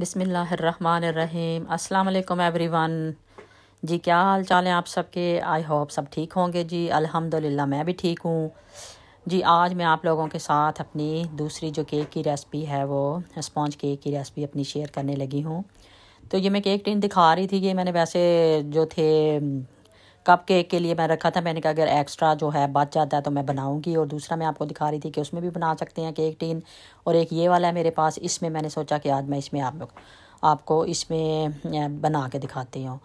बिसमीम् अल्लाम एवरीवन जी क्या हाल चाल हैं आप सबके आई होप सब ठीक होंगे जी अल्हम्दुलिल्लाह मैं भी ठीक हूँ जी आज मैं आप लोगों के साथ अपनी दूसरी जो केक की रेसिपी है वो स्पॉन्ज केक की रेसिपी अपनी शेयर करने लगी हूँ तो ये मैं केक टिन दिखा रही थी ये मैंने वैसे जो थे कप केक के लिए मैं रखा था मैंने कहा अगर एक्स्ट्रा जो है बच जाता है तो मैं बनाऊँगी और दूसरा मैं आपको दिखा रही थी कि उसमें भी बना सकते हैं केक टीन और एक ये वाला है मेरे पास इसमें मैंने सोचा कि आज मैं इसमें आप लोग आपको इसमें बना के दिखाती हूँ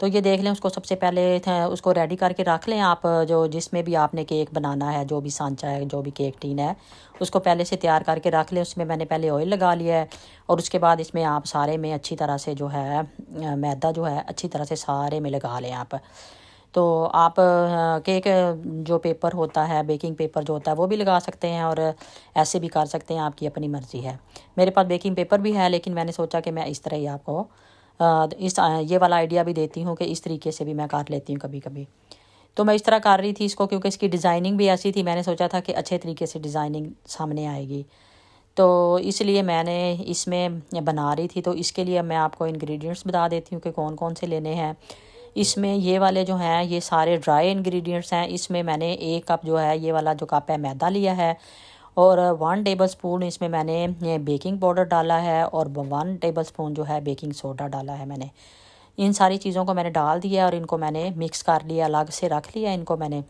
तो ये देख लें उसको सबसे पहले उसको रेडी करके रख लें आप जो जिसमें भी आपने केक बनाना है जो भी सांचा है जो भी केक टीन है उसको पहले से तैयार करके रख लें उसमें मैंने पहले ऑयल लगा लिया है और उसके बाद इसमें आप सारे में अच्छी तरह से जो है मैदा जो है अच्छी तरह से सारे में लगा लें आप तो आप केक जो पेपर होता है बेकिंग पेपर जो होता है वो भी लगा सकते हैं और ऐसे भी कर सकते हैं आपकी अपनी मर्ज़ी है मेरे पास बेकिंग पेपर भी है लेकिन मैंने सोचा कि मैं इस तरह ही आपको इस ये वाला आइडिया भी देती हूँ कि इस तरीके से भी मैं काट लेती हूँ कभी कभी तो मैं इस तरह कर रही थी इसको क्योंकि इसकी डिज़ाइनिंग भी ऐसी थी मैंने सोचा था कि अच्छे तरीके से डिज़ाइनिंग सामने आएगी तो इसलिए मैंने इसमें बना रही थी तो इसके लिए मैं आपको इंग्रेडिएंट्स बता देती हूँ कि कौन कौन से लेने हैं इसमें ये वाले जो हैं ये सारे ड्राई इंग्रेडिएंट्स हैं इसमें मैंने एक कप जो है ये वाला जो कप है मैदा लिया है और वन टेबल स्पून इसमें मैंने बेकिंग पाउडर डाला है और वन टेबल स्पून जो है बेकिंग सोडा डाला है मैंने इन सारी चीज़ों को मैंने डाल दिया और इनको मैंने मिक्स कर लिया अलग से रख लिया इनको मैंने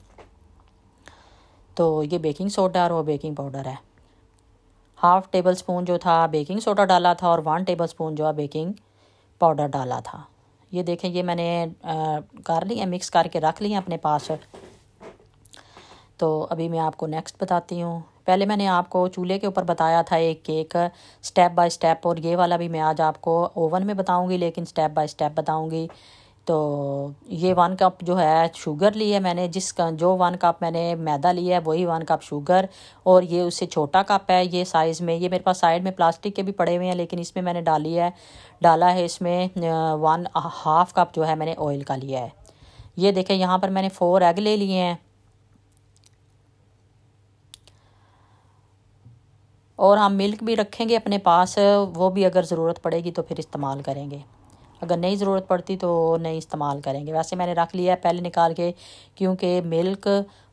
तो ये बेकिंग सोडा और वो बेकिंग पाउडर है हाफ़ टेबल स्पून जो था बेकिंग सोडा डाला था और वन टेबल स्पून जो है बेकिंग पाउडर डाला था ये देखें ये मैंने कर ली है मिक्स करके रख ली है अपने पास तो अभी मैं आपको नेक्स्ट बताती हूँ पहले मैंने आपको चूल्हे के ऊपर बताया था एक केक स्टेप बाय स्टेप और ये वाला भी मैं आज आपको ओवन में बताऊंगी लेकिन स्टेप बाय स्टेप बताऊंगी तो ये वन कप जो है शुगर ली है मैंने जिस जो वन कप मैंने मैदा लिया है वही वन कप शुगर और ये उससे छोटा कप है ये साइज़ में ये मेरे पास साइड में प्लास्टिक के भी पड़े हुए हैं लेकिन इसमें मैंने डाली है डाला है इसमें वन हाफ़ कप जो है मैंने ऑयल का लिया है ये देखें यहाँ पर मैंने फ़ोर एग ले लिए हैं और हम मिल्क भी रखेंगे अपने पास वो भी अगर ज़रूरत पड़ेगी तो फिर इस्तेमाल करेंगे अगर नहीं ज़रूरत पड़ती तो नहीं इस्तेमाल करेंगे वैसे मैंने रख लिया है पहले निकाल के क्योंकि मिल्क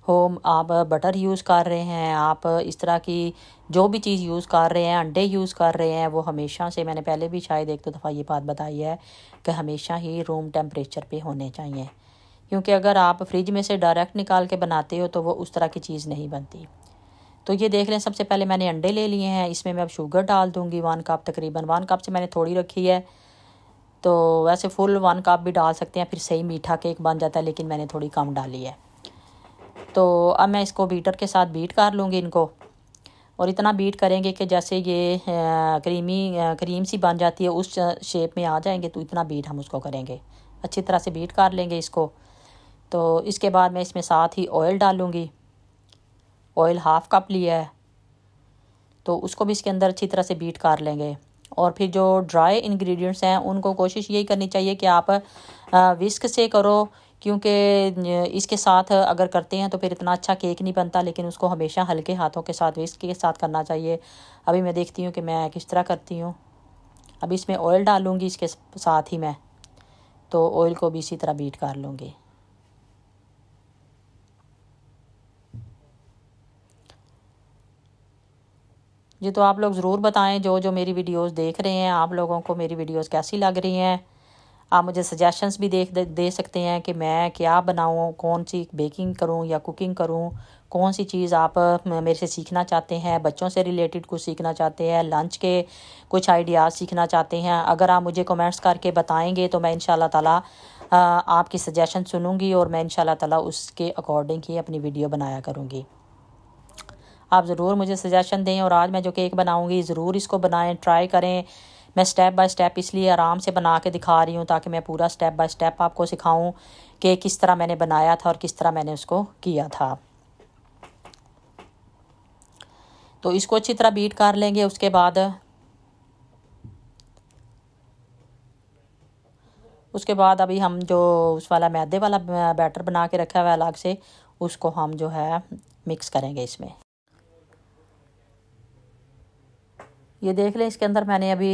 हो आप बटर यूज़ कर रहे हैं आप इस तरह की जो भी चीज़ यूज़ कर रहे हैं अंडे यूज़ कर रहे हैं वो हमेशा से मैंने पहले भी शायद एक दो तो दफ़ा ये बात बताई है कि हमेशा ही रूम टेम्परेचर पर होने चाहिए क्योंकि अगर आप फ्रिज में से डायरेक्ट निकाल के बनाते हो तो वो उस तरह की चीज़ नहीं बनती तो ये देख लें सबसे पहले मैंने अंडे ले लिए हैं इसमें मैं अब शुगर डाल दूँगी वन कप तकरीबन वन कप से मैंने थोड़ी रखी है तो वैसे फुल वन कप भी डाल सकते हैं फिर सही मीठा केक बन जाता है लेकिन मैंने थोड़ी कम डाली है तो अब मैं इसको बीटर के साथ बीट कर लूँगी इनको और इतना बीट करेंगे कि जैसे ये क्रीमी क्रीम सी बन जाती है उस शेप में आ जाएंगे तो इतना बीट हम उसको करेंगे अच्छी तरह से बीट कर लेंगे इसको तो इसके बाद मैं इसमें साथ ही ऑयल डालूँगी ऑयल हाफ़ कप लिया है तो उसको भी इसके अंदर अच्छी तरह से बीट कर लेंगे और फिर जो ड्राई इंग्रेडिएंट्स हैं उनको कोशिश यही करनी चाहिए कि आप विस्क से करो क्योंकि इसके साथ अगर करते हैं तो फिर इतना अच्छा केक नहीं बनता लेकिन उसको हमेशा हल्के हाथों के साथ विस्क के साथ करना चाहिए अभी मैं देखती हूँ कि मैं किस तरह करती हूँ अभी इसमें ऑयल डालूँगी इसके साथ ही मैं तो ऑयल को भी इसी तरह बीट कर लूँगी जी तो आप लोग ज़रूर बताएं जो जो मेरी वीडियोस देख रहे हैं आप लोगों को मेरी वीडियोस कैसी लग रही हैं आप मुझे सजेशंस भी देख दे, दे सकते हैं कि मैं क्या बनाऊं कौन सी बेकिंग करूं या कुकिंग करूं कौन सी चीज़ आप मेरे से सीखना चाहते हैं बच्चों से रिलेटेड कुछ सीखना चाहते हैं लंच के कुछ आइडियाज़ सीखना चाहते हैं अगर आप मुझे कमेंट्स करके बताएंगे तो मैं इन ताला आपकी सजेशन सुनूंगी और मैं इन ताला उसके अकॉर्डिंग ही अपनी वीडियो बनाया करूँगी आप ज़रूर मुझे सजेशन दें और आज मैं जो केक बनाऊँगी ज़रूर इसको बनाएं ट्राई करें मैं स्टेप बाय स्टेप इसलिए आराम से बना के दिखा रही हूँ ताकि मैं पूरा स्टेप बाय स्टेप आपको सिखाऊँ कि किस तरह मैंने बनाया था और किस तरह मैंने उसको किया था तो इसको अच्छी तरह बीट कर लेंगे उसके बाद उसके बाद अभी हम जो उस वाला मैदे वाला बैटर बना के रखा हुआ है अलग से उसको हम जो है मिक्स करेंगे इसमें ये देख लें इसके अंदर मैंने अभी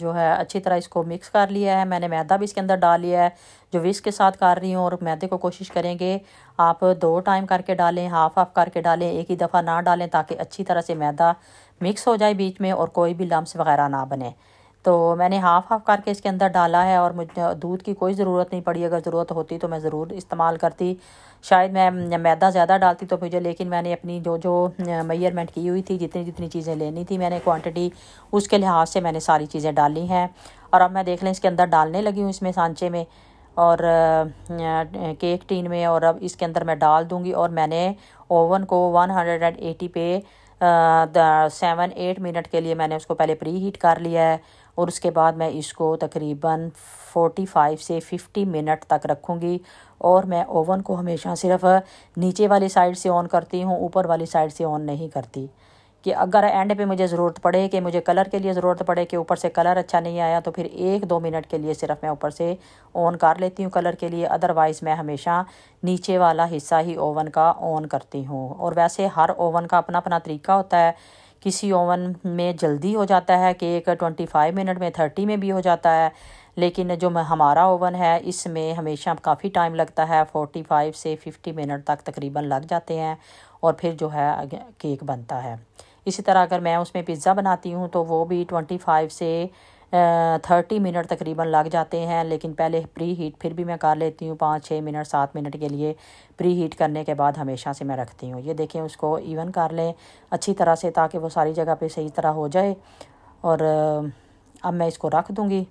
जो है अच्छी तरह इसको मिक्स कर लिया है मैंने मैदा भी इसके अंदर डाल लिया है जो विस्क के साथ कर रही हूँ और मैदे को कोशिश करेंगे आप दो टाइम करके डालें हाफ हाफ करके डालें एक ही दफ़ा ना डालें ताकि अच्छी तरह से मैदा मिक्स हो जाए बीच में और कोई भी लम्स वगैरह ना बने तो मैंने हाफ़ हाफ़ करके इसके अंदर डाला है और मुझे दूध की कोई ज़रूरत नहीं पड़ी अगर ज़रूरत होती तो मैं ज़रूर इस्तेमाल करती शायद मैं मैदा ज़्यादा डालती तो मुझे लेकिन मैंने अपनी जो जो मेयरमेंट की हुई थी जितनी जितनी चीज़ें लेनी थी मैंने क्वांटिटी उसके लिहाज से मैंने सारी चीज़ें डाली हैं और अब मैं देख लें इसके अंदर डालने लगी हूँ इसमें सांचे में और केक टीन में और अब इसके अंदर मैं डाल दूँगी और मैंने ओवन को 180 पे सेवन एट मिनट के लिए मैंने उसको पहले प्री हीट कर लिया है और उसके बाद मैं इसको तकरीबन 45 से 50 मिनट तक रखूँगी और मैं ओवन को हमेशा सिर्फ नीचे वाली साइड से ऑन करती हूँ ऊपर वाली साइड से ऑन नहीं करती कि अगर एंड पे मुझे ज़रूरत पड़े कि मुझे कलर के लिए ज़रूरत पड़े कि ऊपर से कलर अच्छा नहीं आया तो फिर एक दो मिनट के लिए सिर्फ मैं ऊपर से ऑन कर लेती हूँ कलर के लिए अदरवाइज़ मैं हमेशा नीचे वाला हिस्सा ही ओवन का ऑन करती हूँ और वैसे हर ओवन का अपना अपना तरीका होता है किसी ओवन में जल्दी हो जाता है केक ट्वेंटी फाइव मिनट में थर्टी में भी हो जाता है लेकिन जो हमारा ओवन है इसमें हमेशा काफ़ी टाइम लगता है फोर्टी फाइव से फिफ्टी मिनट तक तकरीबन लग जाते हैं और फिर जो है केक बनता है इसी तरह अगर मैं उसमें पिज़्ज़ा बनाती हूँ तो वो भी ट्वेंटी फाइव से थर्टी मिनट तकरीबन लग जाते हैं लेकिन पहले प्री हीट फिर भी मैं कर लेती हूँ पाँच छः मिनट सात मिनट के लिए प्री हीट करने के बाद हमेशा से मैं रखती हूँ ये देखें उसको इवन कर लें अच्छी तरह से ताकि वो सारी जगह पे सही तरह हो जाए और अब मैं इसको रख दूँगी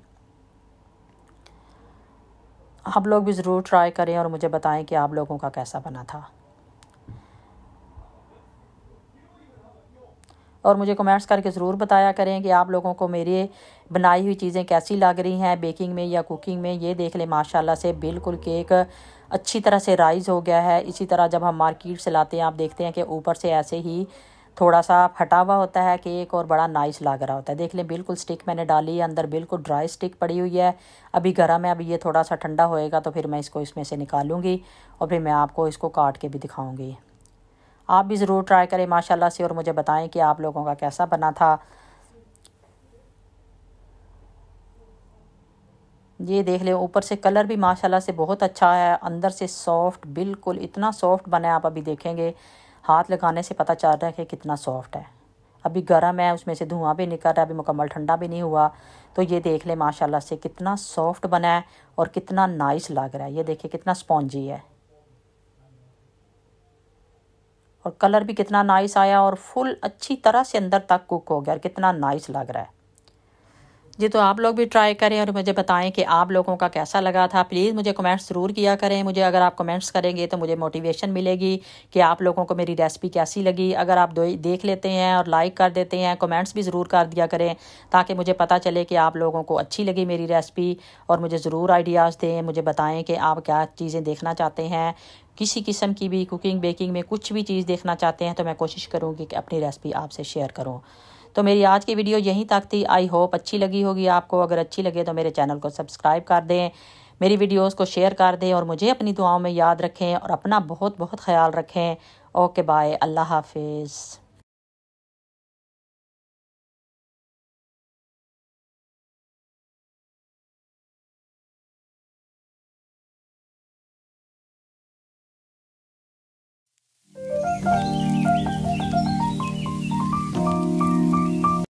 आप लोग भी ज़रूर ट्राई करें और मुझे बताएं कि आप लोगों का कैसा बना था और मुझे कमेंट्स करके ज़रूर बताया करें कि आप लोगों को मेरे बनाई हुई चीज़ें कैसी लग रही हैं बेकिंग में या कुकिंग में ये देख लें माशाल्लाह से बिल्कुल केक अच्छी तरह से राइज़ हो गया है इसी तरह जब हम मार्केट से लाते हैं आप देखते हैं कि ऊपर से ऐसे ही थोड़ा सा फटा हुआ होता है केक और बड़ा नाइस लग रहा होता है देख लें बिल्कुल स्टिक मैंने डाली है अंदर बिल्कुल ड्राई स्टिक पड़ी हुई है अभी गर्म है अभी ये थोड़ा सा ठंडा होएगा तो फिर मैं इसको इसमें से निकालूंगी और फिर मैं आपको इसको काट के भी दिखाऊंगी आप भी ज़रूर ट्राई करें माशाल्लाह से और मुझे बताएं कि आप लोगों का कैसा बना था ये देख लें ऊपर से कलर भी माशाल्लाह से बहुत अच्छा है अंदर से सॉफ्ट बिल्कुल इतना सॉफ्ट बना है आप अभी देखेंगे हाथ लगाने से पता चल रहा है कि कितना सॉफ्ट है अभी गर्म है उसमें से धुआं भी निकल रहा है अभी मुकम्मल ठंडा भी नहीं हुआ तो ये देख लें माशाल्लाह से कितना सॉफ्ट बना है और कितना नाइस लग रहा है ये देखिए कितना स्पॉन्जी है और कलर भी कितना नाइस आया और फुल अच्छी तरह से अंदर तक कुक हो गया और कितना नाइस लग रहा है जी तो आप लोग भी ट्राई करें और मुझे बताएं कि आप लोगों का कैसा लगा था प्लीज़ मुझे कमेंट्स ज़रूर किया करें मुझे अगर आप कमेंट्स करेंगे तो मुझे मोटिवेशन मिलेगी कि आप लोगों को मेरी रेसिपी कैसी लगी अगर आप देख लेते हैं और लाइक कर देते हैं कमेंट्स भी ज़रूर कर दिया करें ताकि मुझे पता चले कि आप लोगों को अच्छी लगी मेरी रेसिपी और मुझे ज़रूर आइडियाज़ दें मुझे बताएँ कि आप क्या चीज़ें देखना चाहते हैं किसी किस्म की भी कुकिंग बेकिंग में कुछ भी चीज़ देखना चाहते हैं तो मैं कोशिश करूँगी कि अपनी रेसिपी आपसे शेयर करूँ तो मेरी आज की वीडियो यहीं तक थी आई होप अच्छी लगी होगी आपको अगर अच्छी लगे तो मेरे चैनल को सब्सक्राइब कर दें मेरी वीडियोस को शेयर कर दें और मुझे अपनी दुआओं में याद रखें और अपना बहुत बहुत ख्याल रखें ओके बाय अल्लाह हाफिज़